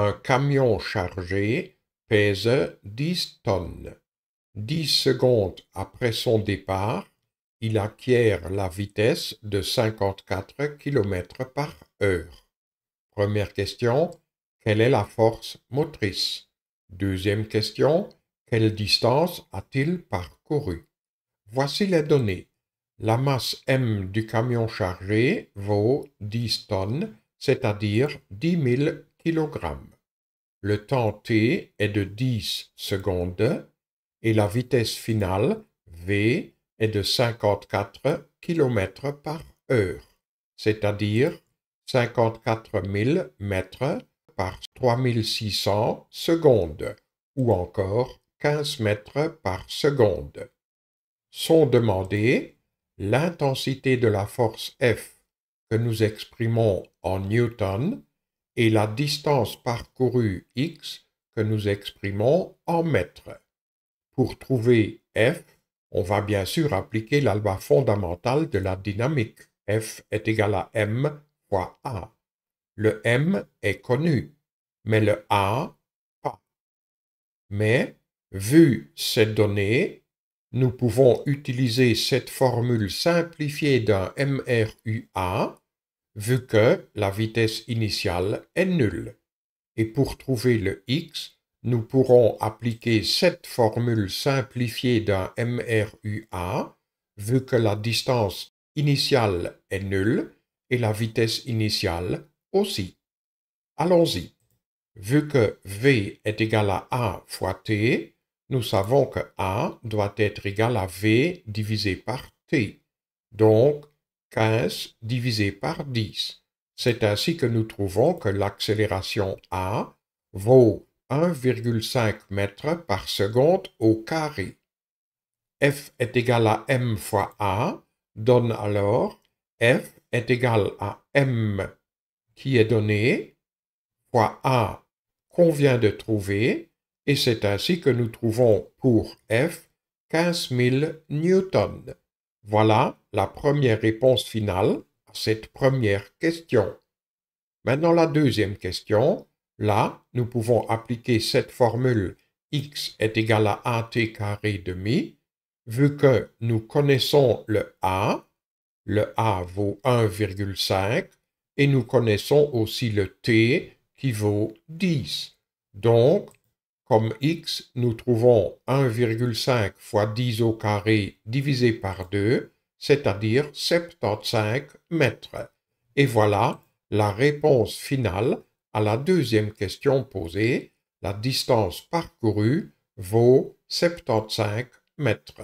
Un camion chargé pèse 10 tonnes. Dix secondes après son départ, il acquiert la vitesse de 54 km par heure. Première question, quelle est la force motrice Deuxième question, quelle distance a-t-il parcouru Voici les données. La masse M du camion chargé vaut 10 tonnes, c'est-à-dire 10 000 le temps t est de 10 secondes et la vitesse finale v est de 54 km par heure, c'est-à-dire 54 000 mètres par 3600 secondes, ou encore 15 mètres par seconde. Sont demandées l'intensité de la force F que nous exprimons en newton et la distance parcourue x que nous exprimons en mètres. Pour trouver f, on va bien sûr appliquer la loi fondamentale de la dynamique. f est égal à m fois a. Le m est connu, mais le a pas. Mais, vu ces données, nous pouvons utiliser cette formule simplifiée d'un MRUA vu que la vitesse initiale est nulle. Et pour trouver le x, nous pourrons appliquer cette formule simplifiée d'un MRUA, vu que la distance initiale est nulle et la vitesse initiale aussi. Allons-y. Vu que V est égal à A fois T, nous savons que A doit être égal à V divisé par T. Donc, 15 divisé par 10. C'est ainsi que nous trouvons que l'accélération a vaut 1,5 m par seconde au carré. f est égal à m fois a donne alors f est égal à m qui est donné fois a qu'on vient de trouver et c'est ainsi que nous trouvons pour f 15 000 newtons. Voilà la première réponse finale à cette première question. Maintenant la deuxième question. Là, nous pouvons appliquer cette formule x est égal à at carré demi, vu que nous connaissons le a, le a vaut 1,5, et nous connaissons aussi le t qui vaut 10. Donc, comme x, nous trouvons 1,5 fois 10 au carré divisé par 2, c'est-à-dire 75 mètres. Et voilà la réponse finale à la deuxième question posée. La distance parcourue vaut 75 mètres.